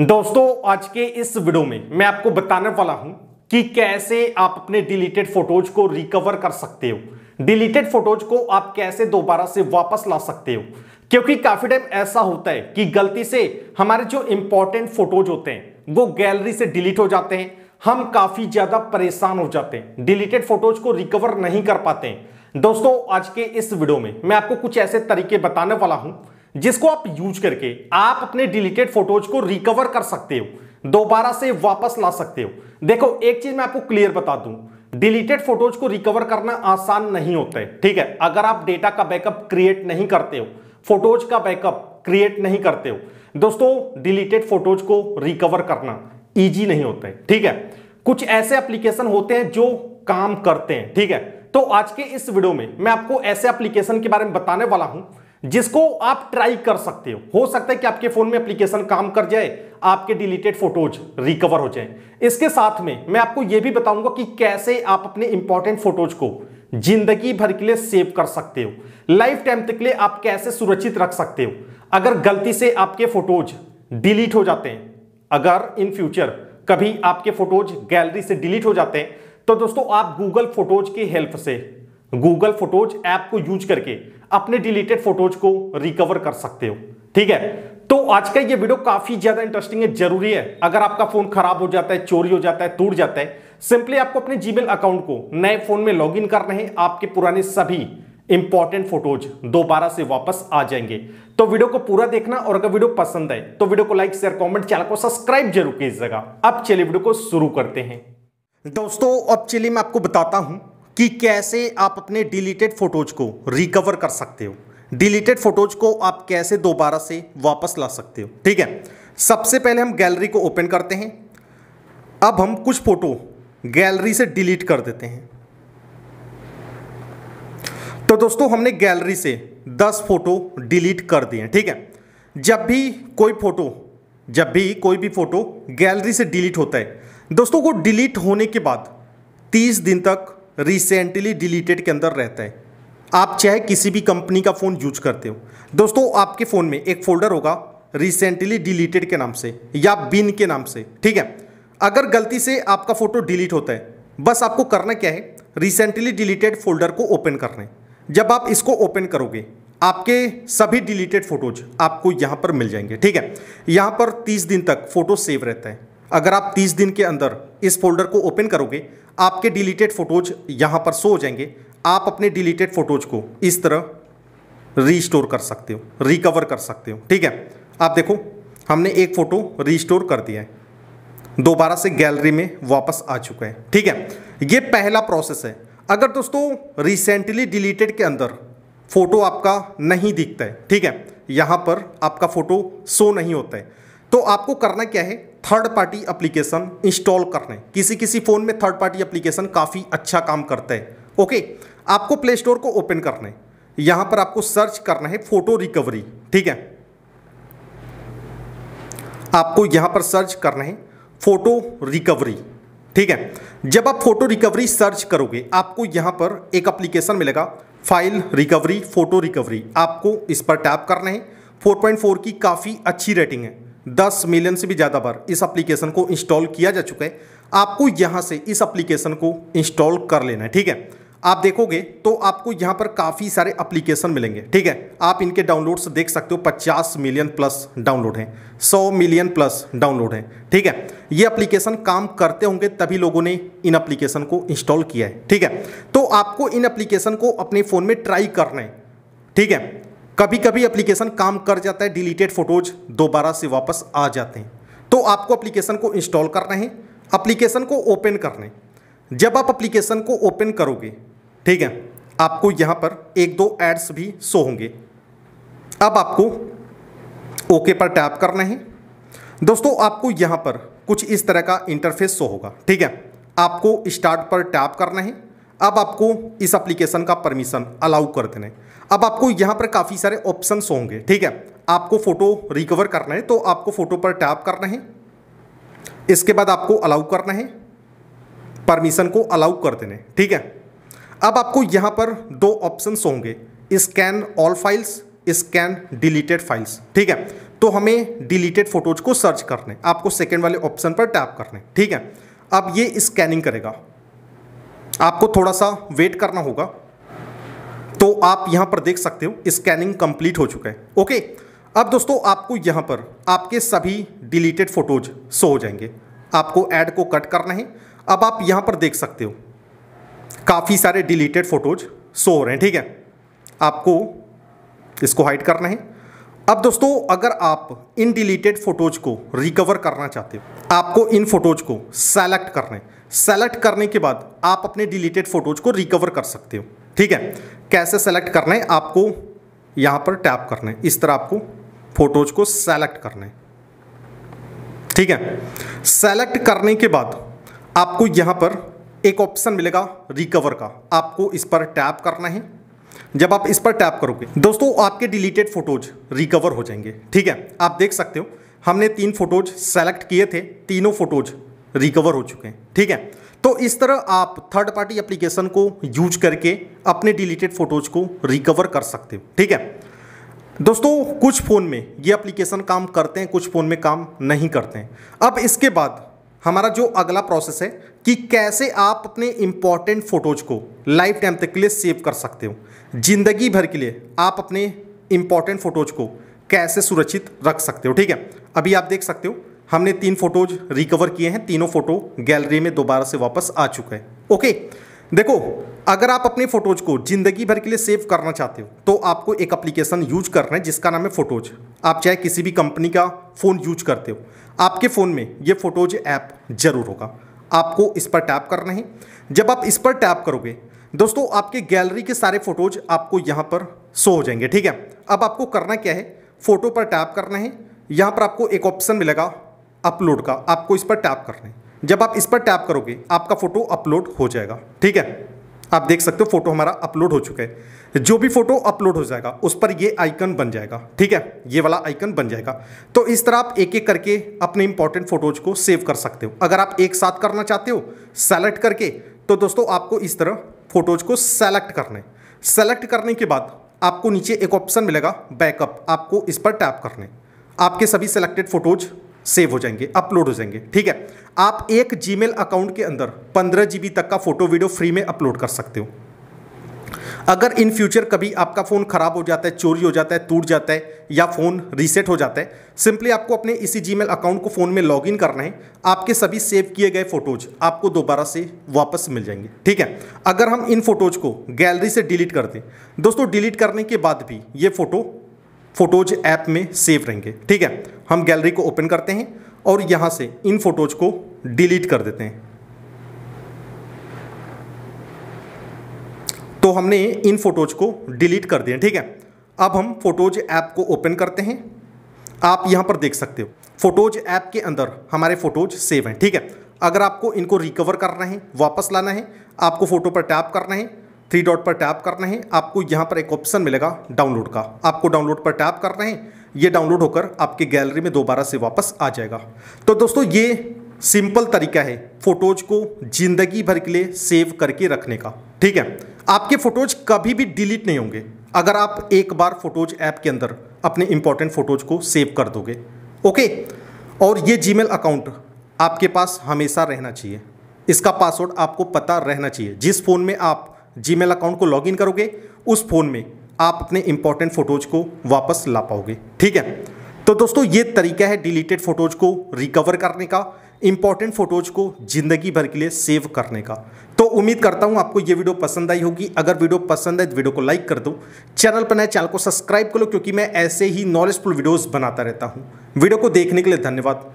दोस्तों आज के इस वीडियो में मैं आपको बताने वाला हूं कि कैसे आप अपने डिलीटेड फोटोज को रिकवर कर सकते हो डिलीटेड फोटोज को आप कैसे दोबारा से वापस ला सकते हो क्योंकि काफी टाइम ऐसा होता है कि गलती से हमारे जो इंपॉर्टेंट फोटोज होते हैं वो गैलरी से डिलीट हो जाते हैं हम काफी ज्यादा परेशान हो जाते हैं डिलीटेड फोटोज को रिकवर नहीं कर पाते दोस्तों आज के इस वीडियो में मैं आपको कुछ ऐसे तरीके बताने वाला हूं जिसको आप यूज करके आप अपने डिलीटेड फोटोज को रिकवर कर सकते हो दोबारा से वापस ला सकते हो देखो एक चीज मैं आपको क्लियर बता दूं डिलीटेड फोटोज को रिकवर करना आसान नहीं होता है ठीक है अगर आप डेटा का बैकअप क्रिएट नहीं करते हो फोटोज का बैकअप क्रिएट नहीं करते हो दोस्तों डिलीटेड फोटोज को रिकवर करना ईजी नहीं होता है ठीक है कुछ ऐसे एप्लीकेशन होते हैं जो काम करते हैं ठीक है तो आज के इस वीडियो में मैं आपको ऐसे एप्लीकेशन के बारे में बताने वाला हूं जिसको आप ट्राई कर सकते हो हो सकता है कि आपके फोन में एप्लीकेशन काम कर जाए आपके डिलीटेड फोटोज रिकवर हो जाए इसके साथ में मैं आपको यह भी बताऊंगा कि कैसे आप अपने इंपॉर्टेंट फोटोज को जिंदगी भर के लिए सेव कर सकते हो लाइफ टाइम तक लिए आप कैसे सुरक्षित रख सकते हो अगर गलती से आपके फोटोज डिलीट हो जाते हैं अगर इन फ्यूचर कभी आपके फोटोज गैलरी से डिलीट हो जाते हैं तो दोस्तों आप गूगल फोटोज की हेल्प से गूगल फोटोज ऐप को यूज करके अपने डिलीटेड फोटोज को रिकवर कर सकते हो ठीक है तो आज का ये वीडियो काफी ज्यादा इंटरेस्टिंग है जरूरी है अगर आपका फोन खराब हो जाता है चोरी हो जाता है टूट जाता है सिंपली आपको अपने जीमेल अकाउंट को नए फोन में लॉग इन करना है आपके पुराने सभी इंपॉर्टेंट फोटोज दोबारा से वापस आ जाएंगे तो वीडियो को पूरा देखना और अगर वीडियो पसंद आए तो वीडियो को लाइक शेयर कमेंट चैनल को सब्सक्राइब जरूर कीजिएगा अब चलिए वीडियो को शुरू करते हैं दोस्तों अब चलिए मैं आपको बताता हूं कि कैसे आप अपने डिलीटेड फ़ोटोज़ को रिकवर कर सकते हो डिलीटेड फ़ोटोज़ को आप कैसे दोबारा से वापस ला सकते हो ठीक है सबसे पहले हम गैलरी को ओपन करते हैं अब हम कुछ फ़ोटो गैलरी से डिलीट कर देते हैं तो दोस्तों हमने गैलरी से 10 फ़ोटो डिलीट कर दिए ठीक है जब भी कोई फ़ोटो जब भी कोई भी फ़ोटो गैलरी से डिलीट होता है दोस्तों को डिलीट होने के बाद 30 दिन तक रिसेंटली डिलीटेड के अंदर रहता है आप चाहे किसी भी कंपनी का फ़ोन यूज करते हो दोस्तों आपके फ़ोन में एक फोल्डर होगा रिसेंटली डिलीटेड के नाम से या बिन के नाम से ठीक है अगर गलती से आपका फ़ोटो डिलीट होता है बस आपको करना क्या है रिसेंटली डिलीटेड फोल्डर को ओपन करना है जब आप इसको ओपन करोगे आपके सभी डिलीटेड फोटोज आपको यहाँ पर मिल जाएंगे ठीक है यहाँ पर 30 दिन तक फोटो सेव रहता है अगर आप 30 दिन के अंदर इस फोल्डर को ओपन करोगे आपके डिलीटेड फ़ोटोज यहाँ पर सो हो जाएंगे आप अपने डिलीटेड फ़ोटोज को इस तरह रीस्टोर कर सकते हो रिकवर कर सकते हो ठीक है आप देखो हमने एक फ़ोटो रीस्टोर कर दिया है दोबारा से गैलरी में वापस आ चुका है ठीक है ये पहला प्रोसेस है अगर दोस्तों रिसेंटली डिलीटेड के अंदर फ़ोटो आपका नहीं दिखता है ठीक है यहाँ पर आपका फ़ोटो शो नहीं होता है तो आपको करना क्या है थर्ड पार्टी एप्लीकेशन इंस्टॉल करने किसी किसी फ़ोन में थर्ड पार्टी एप्लीकेशन काफ़ी अच्छा काम करता है ओके आपको प्ले स्टोर को ओपन करना है यहां पर आपको सर्च करना है फ़ोटो रिकवरी ठीक है आपको यहां पर सर्च करना है फ़ोटो रिकवरी ठीक है जब आप फ़ोटो रिकवरी सर्च करोगे आपको यहां पर एक अप्लीकेशन मिलेगा फाइल रिकवरी फ़ोटो रिकवरी आपको इस पर टैप करना है 4.4 की काफ़ी अच्छी रेटिंग है दस मिलियन से भी ज़्यादा बार इस एप्लीकेशन को इंस्टॉल किया जा चुका है आपको यहाँ से इस एप्लीकेशन को इंस्टॉल कर लेना है ठीक है आप देखोगे तो आपको यहाँ पर काफ़ी सारे एप्लीकेशन मिलेंगे ठीक है आप इनके डाउनलोड्स देख सकते हो 50 मिलियन प्लस डाउनलोड हैं 100 मिलियन प्लस डाउनलोड हैं ठीक है ये एप्लीकेशन काम करते होंगे तभी लोगों ने इन एप्लीकेशन को इंस्टॉल किया है ठीक है तो आपको इन एप्लीकेशन को अपने फ़ोन में ट्राई करना है ठीक है कभी कभी एप्लीकेशन काम कर जाता है डिलीटेड फोटोज दोबारा से वापस आ जाते हैं तो आपको एप्लीकेशन को इंस्टॉल करना है एप्लीकेशन को ओपन करना है जब आप एप्लीकेशन को ओपन करोगे ठीक है आपको यहाँ पर एक दो एड्स भी शो होंगे अब आपको ओके पर टैप करना है दोस्तों आपको यहाँ पर कुछ इस तरह का इंटरफेस शो होगा ठीक है आपको स्टार्ट पर टैप करना है अब आपको इस एप्लीकेशन का परमिशन अलाउ कर देना है अब आपको यहाँ पर काफ़ी सारे ऑप्शन होंगे ठीक है आपको फ़ोटो रिकवर करना है तो आपको फ़ोटो पर टैप करना है इसके बाद आपको अलाउ करना है परमिशन को अलाउ कर देना है ठीक है अब आपको यहाँ पर दो ऑप्शन होंगे scan all files scan deleted files ठीक है तो हमें डिलीटेड फोटोज को सर्च करने आपको सेकेंड वाले ऑप्शन पर टैप करने ठीक है अब ये स्कैनिंग करेगा आपको थोड़ा सा वेट करना होगा तो आप यहां पर देख सकते हो स्कैनिंग कंप्लीट हो चुका है ओके अब दोस्तों आपको यहां पर आपके सभी डिलीटेड फोटोज सो हो जाएंगे आपको ऐड को कट करना है अब आप यहां पर देख सकते हो काफ़ी सारे डिलीटेड फोटोज सो हो रहे हैं ठीक है आपको इसको हाइड करना है अब दोस्तों अगर आप इन डिलीटेड फोटोज को रिकवर करना चाहते हो आपको इन फोटोज को सेलेक्ट करना है सेलेक्ट करने के बाद आप अपने डिलीटेड फोटोज को रिकवर कर सकते हो ठीक है कैसे सेलेक्ट करना है आपको यहां पर टैप करना है इस तरह आपको फोटोज को सेलेक्ट करना है ठीक है सेलेक्ट करने के बाद आपको यहां पर एक ऑप्शन मिलेगा रिकवर का आपको इस पर टैप करना है जब आप इस पर टैप करोगे दोस्तों आपके डिलीटेड फोटोज रिकवर हो जाएंगे ठीक है आप देख सकते हो हमने तीन फोटोज सेलेक्ट किए थे तीनों फोटोज रिकवर हो चुके हैं ठीक है तो इस तरह आप थर्ड पार्टी एप्लीकेशन को यूज करके अपने डिलीटेड फोटोज को रिकवर कर सकते हो ठीक है दोस्तों कुछ फ़ोन में ये एप्लीकेशन काम करते हैं कुछ फ़ोन में काम नहीं करते हैं अब इसके बाद हमारा जो अगला प्रोसेस है कि कैसे आप अपने इम्पॉर्टेंट फ़ोटोज़ को लाइफ टाइम तक के लिए सेव कर सकते हो ज़िंदगी भर के लिए आप अपने इम्पॉर्टेंट फ़ोटोज़ को कैसे सुरक्षित रख सकते हो ठीक है अभी आप देख सकते हो हमने तीन फ़ोटोज रिकवर किए हैं तीनों फ़ोटो गैलरी में दोबारा से वापस आ चुका है ओके देखो अगर आप अपने फ़ोटोज को ज़िंदगी भर के लिए सेव करना चाहते हो तो आपको एक एप्लीकेशन यूज करना है जिसका नाम है फ़ोटोज आप चाहे किसी भी कंपनी का फ़ोन यूज करते हो आपके फ़ोन में ये फ़ोटोज ऐप ज़रूर होगा आपको इस पर टैप करना है जब आप इस पर टैप करोगे दोस्तों आपके गैलरी के सारे फ़ोटोज आपको यहाँ पर शो हो जाएंगे ठीक है अब आपको करना क्या है फ़ोटो पर टैप करना है यहाँ पर आपको एक ऑप्शन मिलेगा अपलोड का आपको इस पर टैप करना है जब आप इस पर टैप करोगे आपका फोटो अपलोड हो जाएगा ठीक है आप देख सकते हो फोटो हमारा अपलोड हो चुका है जो भी फोटो अपलोड हो जाएगा उस पर ये आइकन बन जाएगा ठीक है ये वाला आइकन बन जाएगा तो इस तरह आप एक एक करके अपने इंपॉर्टेंट फोटोज को सेव कर सकते हो अगर आप एक साथ करना चाहते हो सेलेक्ट करके तो दोस्तों आपको इस तरह फोटोज को सेलेक्ट करना है सेलेक्ट करने के बाद आपको नीचे एक ऑप्शन मिलेगा बैकअप आपको इस पर टैप करने आपके सभी सेलेक्टेड फोटोज सेव हो जाएंगे अपलोड हो जाएंगे ठीक है आप एक जीमेल अकाउंट के अंदर पंद्रह जीबी तक का फोटो वीडियो फ्री में अपलोड कर सकते हो अगर इन फ्यूचर कभी आपका फ़ोन ख़राब हो जाता है चोरी हो जाता है टूट जाता है या फ़ोन रीसेट हो जाता है सिंपली आपको अपने इसी जीमेल अकाउंट को फ़ोन में लॉगिन करना है आपके सभी सेव किए गए फ़ोटोज़ आपको दोबारा से वापस मिल जाएंगे ठीक है अगर हम इन फ़ोटोज़ को गैलरी से डिलीट कर दें दोस्तों डिलीट करने के बाद भी ये फ़ोटो फ़ोटोज ऐप में सेव रहेंगे ठीक है हम गैलरी को ओपन करते हैं और यहाँ से इन फ़ोटोज को डिलीट कर देते हैं तो हमने इन फ़ोटोज को डिलीट कर दिया ठीक है अब हम फ़ोटोज ऐप को ओपन करते हैं आप यहाँ पर देख सकते हो फ़ोटोज ऐप के अंदर हमारे फ़ोटोज सेव हैं ठीक है अगर आपको इनको रिकवर करना है वापस लाना है आपको फ़ोटो पर टैप करना है थ्री डॉट पर टैप करना है आपको यहाँ पर एक ऑप्शन मिलेगा डाउनलोड का आपको डाउनलोड पर टैप करना है ये डाउनलोड होकर आपके गैलरी में दोबारा से वापस आ जाएगा तो दोस्तों ये सिंपल तरीका है फोटोज को जिंदगी भर के लिए सेव करके रखने का ठीक है आपके फोटोज कभी भी डिलीट नहीं होंगे अगर आप एक बार फोटोज ऐप के अंदर अपने इंपॉर्टेंट फोटोज को सेव कर दोगे ओके और ये जी अकाउंट आपके पास हमेशा रहना चाहिए इसका पासवर्ड आपको पता रहना चाहिए जिस फ़ोन में आप जी अकाउंट को लॉगिन करोगे उस फ़ोन में आप अपने इंपॉर्टेंट फ़ोटोज़ को वापस ला पाओगे ठीक है तो दोस्तों ये तरीका है डिलीटेड फ़ोटोज़ को रिकवर करने का इंपॉर्टेंट फ़ोटोज़ को ज़िंदगी भर के लिए सेव करने का तो उम्मीद करता हूं आपको ये वीडियो पसंद आई होगी अगर वीडियो पसंद है तो वीडियो को लाइक कर दो चैनल पर नए चैनल को सब्सक्राइब कर लो क्योंकि मैं ऐसे ही नॉलेजफुल वीडियोज़ बनाता रहता हूँ वीडियो को देखने के लिए धन्यवाद